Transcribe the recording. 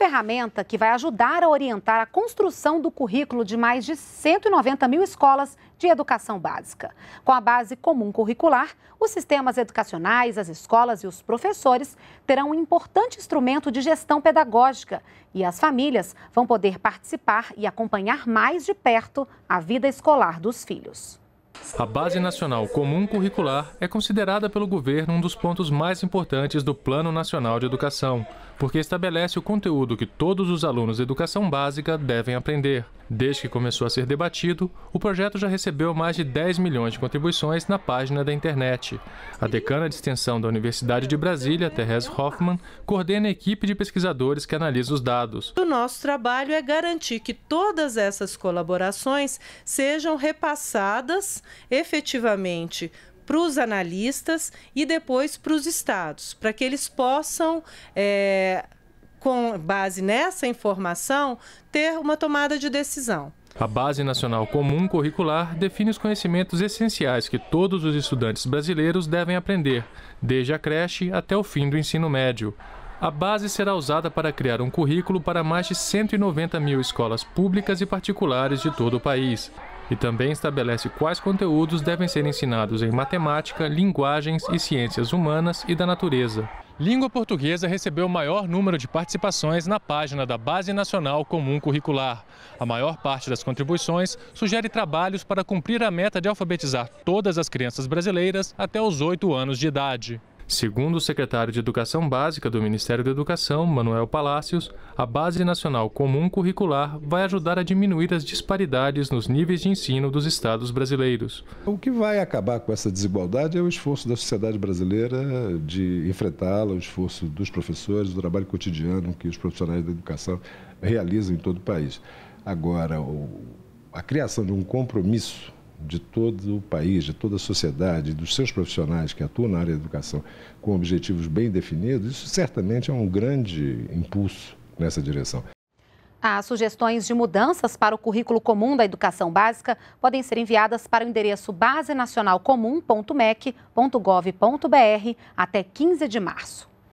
ferramenta que vai ajudar a orientar a construção do currículo de mais de 190 mil escolas de educação básica. Com a base comum curricular, os sistemas educacionais, as escolas e os professores terão um importante instrumento de gestão pedagógica e as famílias vão poder participar e acompanhar mais de perto a vida escolar dos filhos. A Base Nacional Comum Curricular é considerada pelo governo um dos pontos mais importantes do Plano Nacional de Educação, porque estabelece o conteúdo que todos os alunos de educação básica devem aprender. Desde que começou a ser debatido, o projeto já recebeu mais de 10 milhões de contribuições na página da internet. A decana de extensão da Universidade de Brasília, Therese Hoffman, coordena a equipe de pesquisadores que analisa os dados. O nosso trabalho é garantir que todas essas colaborações sejam repassadas efetivamente para os analistas e depois para os estados, para que eles possam. É, com base nessa informação, ter uma tomada de decisão. A Base Nacional Comum Curricular define os conhecimentos essenciais que todos os estudantes brasileiros devem aprender, desde a creche até o fim do ensino médio. A base será usada para criar um currículo para mais de 190 mil escolas públicas e particulares de todo o país e também estabelece quais conteúdos devem ser ensinados em matemática, linguagens e ciências humanas e da natureza. Língua portuguesa recebeu o maior número de participações na página da Base Nacional Comum Curricular. A maior parte das contribuições sugere trabalhos para cumprir a meta de alfabetizar todas as crianças brasileiras até os 8 anos de idade. Segundo o secretário de Educação Básica do Ministério da Educação, Manuel Palácios, a Base Nacional Comum Curricular vai ajudar a diminuir as disparidades nos níveis de ensino dos estados brasileiros. O que vai acabar com essa desigualdade é o esforço da sociedade brasileira de enfrentá-la, o esforço dos professores, o trabalho cotidiano que os profissionais da educação realizam em todo o país. Agora, a criação de um compromisso de todo o país, de toda a sociedade, dos seus profissionais que atuam na área da educação com objetivos bem definidos, isso certamente é um grande impulso nessa direção. As sugestões de mudanças para o currículo comum da educação básica podem ser enviadas para o endereço basenacionalcomum.mec.gov.br até 15 de março.